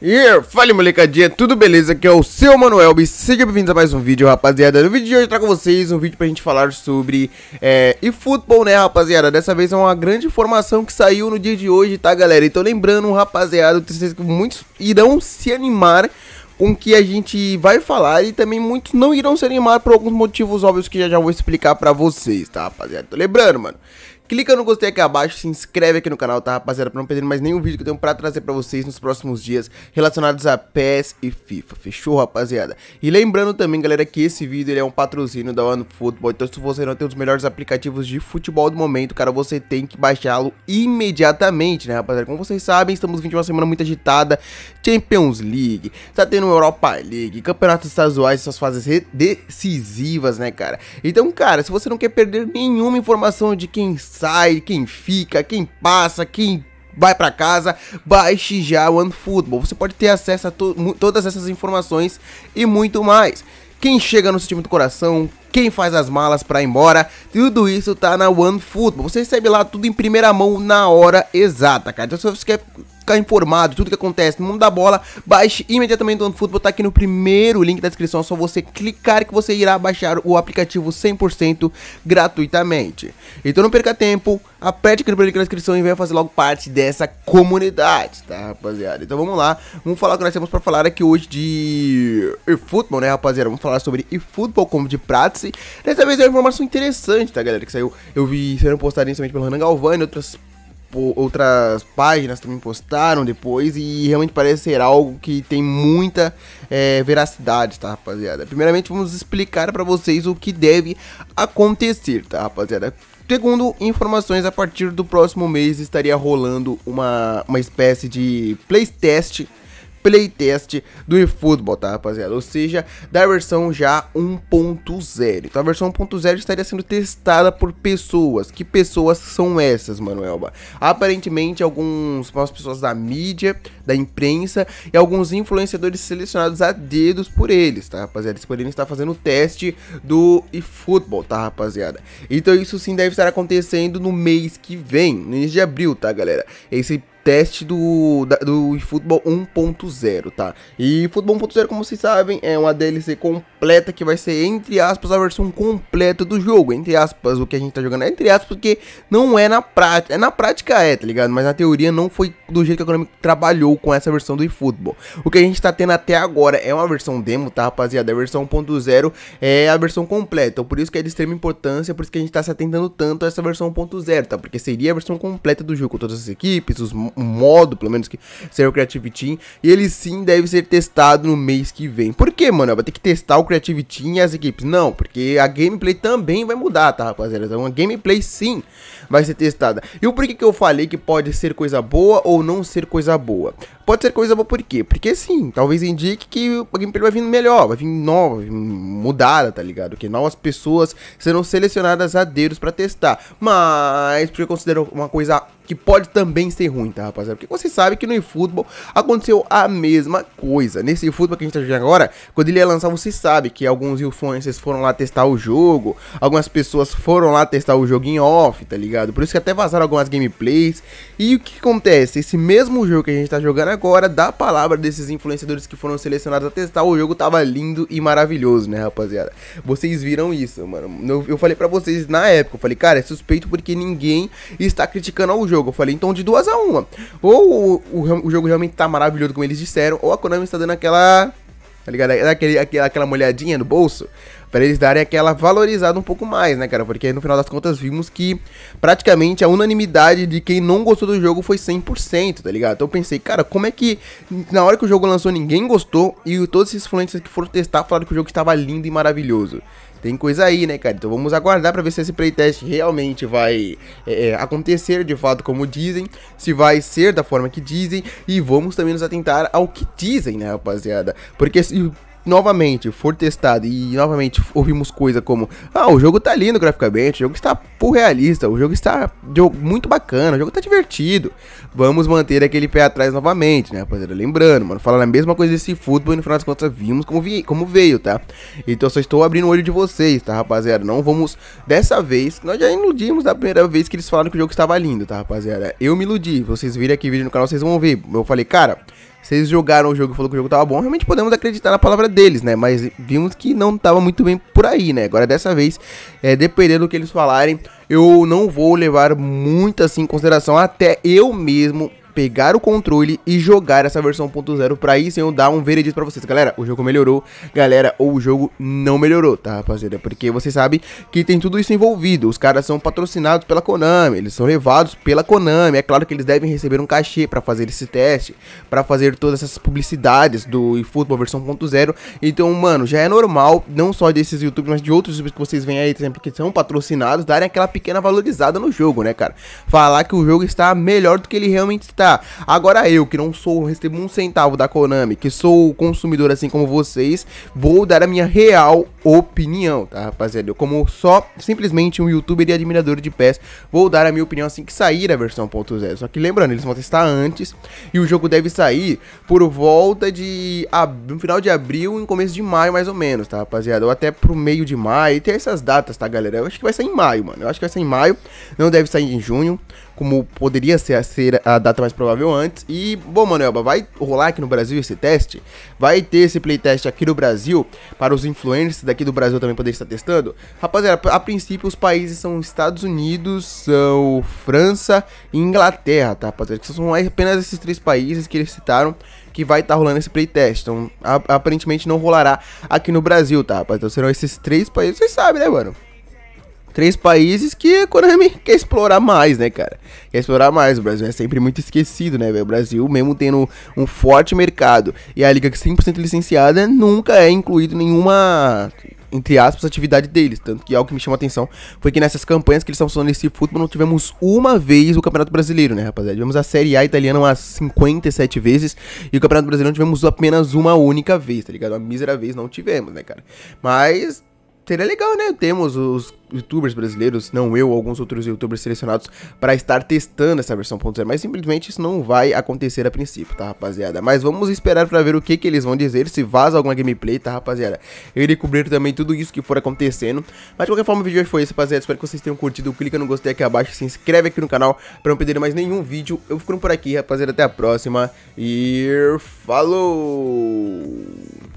E fala molecadinha, tudo beleza? Aqui é o seu Manuel e seja bem-vindo a mais um vídeo, rapaziada. No vídeo de hoje eu trago vocês um vídeo pra gente falar sobre é, e futebol, né, rapaziada? Dessa vez é uma grande informação que saiu no dia de hoje, tá, galera? Então lembrando, rapaziada, eu que muitos irão se animar com o que a gente vai falar e também muitos não irão se animar por alguns motivos óbvios que já, já vou explicar para vocês, tá, rapaziada? Tô lembrando, mano, Clica no gostei aqui abaixo, se inscreve aqui no canal, tá rapaziada? Pra não perder mais nenhum vídeo que eu tenho pra trazer pra vocês nos próximos dias relacionados a PES e FIFA, fechou rapaziada? E lembrando também galera que esse vídeo ele é um patrocínio da OneFootball, então se você não tem os melhores aplicativos de futebol do momento, cara, você tem que baixá-lo imediatamente, né rapaziada? Como vocês sabem, estamos vindo de uma semana muito agitada, Champions League, tá tendo Europa League, campeonatos estaduais, suas fases decisivas, né cara? Então cara, se você não quer perder nenhuma informação de quem sai, quem fica, quem passa, quem vai para casa, baixe já o OneFootball. Você pode ter acesso a to todas essas informações e muito mais. Quem chega no seu time do coração, quem faz as malas para ir embora, tudo isso tá na OneFootball. Você recebe lá tudo em primeira mão na hora exata, cara. Então se você quer ficar informado de tudo que acontece no mundo da bola, baixe imediatamente o futebol. tá aqui no primeiro link da descrição, é só você clicar que você irá baixar o aplicativo 100% gratuitamente. Então não perca tempo, aperte aqui no primeiro link da descrição e venha fazer logo parte dessa comunidade, tá rapaziada? Então vamos lá, vamos falar o que nós temos para falar aqui hoje de eFootball, né rapaziada? Vamos falar sobre eFootball como de prática. Dessa vez é uma informação interessante, tá galera? Que saiu, eu vi sendo postado inicialmente pelo Renan Galvani e outras outras páginas também postaram depois e realmente parece ser algo que tem muita é, veracidade, tá, rapaziada? Primeiramente, vamos explicar para vocês o que deve acontecer, tá, rapaziada? Segundo informações, a partir do próximo mês estaria rolando uma, uma espécie de playtest playtest do eFootball, tá rapaziada? Ou seja, da versão já 1.0. Então a versão 1.0 estaria sendo testada por pessoas. Que pessoas são essas, Manuelba? Aparentemente algumas pessoas da mídia, da imprensa e alguns influenciadores selecionados a dedos por eles, tá rapaziada? Eles poderiam estar fazendo o teste do eFootball, tá rapaziada? Então isso sim deve estar acontecendo no mês que vem, no início de abril, tá galera? Esse teste do, da, do eFootball 1.0, tá? E futebol 1.0, como vocês sabem, é uma DLC completa que vai ser, entre aspas, a versão completa do jogo. Entre aspas, o que a gente tá jogando é entre aspas, porque não é na prática. É na prática é, tá ligado? Mas na teoria não foi do jeito que a Konami trabalhou com essa versão do eFootball. O que a gente tá tendo até agora é uma versão demo, tá, rapaziada? É a versão 1.0 é a versão completa. Então, por isso que é de extrema importância, por isso que a gente tá se atentando tanto a essa versão 1.0, tá? Porque seria a versão completa do jogo com todas as equipes, os, modo, pelo menos, que será o Creative Team. E ele sim deve ser testado no mês que vem. Por que, mano? Vai ter que testar o Creative Team e as equipes? Não, porque a gameplay também vai mudar, tá, rapaziada? Então a gameplay sim vai ser testada. E o porquê que eu falei que pode ser coisa boa ou não ser coisa boa? Pode ser coisa boa por quê? Porque sim, talvez indique que a gameplay vai vir melhor, vai vir nova, mudada, tá ligado? Que novas pessoas serão selecionadas a dedos para testar. Mas, porque eu considero uma coisa que pode também ser ruim, tá, rapaziada? Porque você sabe que no eFootball aconteceu a mesma coisa. Nesse eFootball que a gente tá jogando agora, quando ele ia lançar, você sabe que alguns influencers foram lá testar o jogo, algumas pessoas foram lá testar o jogo em off, tá ligado? Por isso que até vazaram algumas gameplays. E o que acontece? Esse mesmo jogo que a gente tá jogando agora, da palavra desses influenciadores que foram selecionados a testar, o jogo tava lindo e maravilhoso, né, rapaziada? Vocês viram isso, mano. Eu, falei pra vocês na época, eu falei, cara, é suspeito porque ninguém está criticando o jogo jogo. Eu falei, então de duas a uma. Ou o, o, o jogo realmente tá maravilhoso, como eles disseram, ou a Konami está dando aquela. Tá ligado? Aquele, aquela, aquela molhadinha no bolso para eles darem aquela valorizada um pouco mais, né, cara? Porque no final das contas vimos que praticamente a unanimidade de quem não gostou do jogo foi 100%, tá ligado? Então eu pensei, cara, como é que na hora que o jogo lançou ninguém gostou e todos esses influencers que foram testar falaram que o jogo estava lindo e maravilhoso? tem coisa aí, né, cara? Então vamos aguardar para ver se esse playtest realmente vai é, é, acontecer de fato como dizem, se vai ser da forma que dizem e vamos também nos atentar ao que dizem, né, rapaziada? Porque se novamente for testado e novamente ouvimos coisa como Ah, o jogo tá lindo graficamente, o jogo está pouco realista. O jogo está muito bacana, o jogo está divertido. Vamos manter aquele pé atrás novamente, né, rapaziada? Lembrando, mano, falando a mesma coisa desse futebol e no final das contas vimos como, vi, como veio, tá? Então só estou abrindo o olho de vocês, tá, rapaziada? Não vamos. Dessa vez, nós já iludimos da primeira vez que eles falaram que o jogo estava lindo, tá, rapaziada? Eu me iludi. Vocês viram aqui vídeo no canal, vocês vão ver. Eu falei, cara vocês jogaram o jogo e falou que o jogo tava bom, realmente podemos acreditar na palavra deles, né? Mas vimos que não tava muito bem por aí, né? Agora dessa vez, é, dependendo do que eles falarem, eu não vou levar muito assim em consideração, até eu mesmo pegar o controle e jogar essa versão 1.0 pra aí sim eu dar um veredito pra vocês. Galera, o jogo melhorou, galera, ou o jogo não melhorou, tá rapaziada? Porque você sabe que tem tudo isso envolvido, os caras são patrocinados pela Konami, eles são levados pela Konami, é claro que eles devem receber um cachê pra fazer esse teste, pra fazer todas essas publicidades do eFootball versão 1.0, então, mano, já é normal, não só desses youtubers, mas de outros youtubers que vocês veem aí, por exemplo, que são patrocinados, darem aquela pequena valorizada no jogo, né, cara? Falar que o jogo está melhor do que ele realmente está, comprar. Agora eu, que não sou, recebo um centavo da Konami, que sou consumidor assim como vocês, vou dar a minha real opinião, tá, rapaziada? Eu, como só simplesmente um youtuber e admirador de pés, vou dar a minha opinião assim que sair a versão 1.0. Só que lembrando, eles vão testar antes e o jogo deve sair por volta de no final de abril e começo de maio, mais ou menos, tá, rapaziada? Ou até pro meio de maio. Tem essas datas, tá, galera? Eu acho que vai sair em maio, mano. Eu acho que vai sair em maio. Não deve sair em junho, como poderia ser a, ser a data mais provável antes. E, bom, Manuelba, vai rolar aqui no Brasil esse teste? Vai ter esse playtest aqui no Brasil para os influencers daqui do Brasil também poder estar testando? Rapaziada, a princípio os países são Estados Unidos, são França e Inglaterra, tá, rapaziada? Que são apenas esses três países que eles citaram que vai estar tá rolando esse playtest. Então, aparentemente não rolará aqui no Brasil, tá, rapaziada? Então serão esses três países, vocês sabem, né, mano? três países que a Konami quer explorar mais, né, cara? Quer explorar mais. O Brasil é sempre muito esquecido, né, velho? O Brasil, mesmo tendo um forte mercado e a liga 100% licenciada, nunca é incluído nenhuma entre aspas, atividade deles. Tanto que algo é que me chamou a atenção foi que nessas campanhas que eles estão falando nesse futebol, não tivemos uma vez o Campeonato Brasileiro, né, rapaziada? Tivemos a Série A italiana umas 57 vezes e o Campeonato Brasileiro não tivemos apenas uma única vez, tá ligado? Uma mísera vez não tivemos, né, cara? Mas seria legal, né? Temos os youtubers brasileiros, não eu, alguns outros youtubers selecionados para estar testando essa versão 1.0, mas simplesmente isso não vai acontecer a princípio, tá, rapaziada? Mas vamos esperar para ver o que que eles vão dizer, se vaza alguma gameplay, tá, rapaziada? Eu irei cobrir também tudo isso que for acontecendo. Mas de qualquer forma, o vídeo foi esse, rapaziada. Espero que vocês tenham curtido. Clica no gostei aqui abaixo, se inscreve aqui no canal para não perder mais nenhum vídeo. Eu fico por aqui, rapaziada. Até a próxima e falou!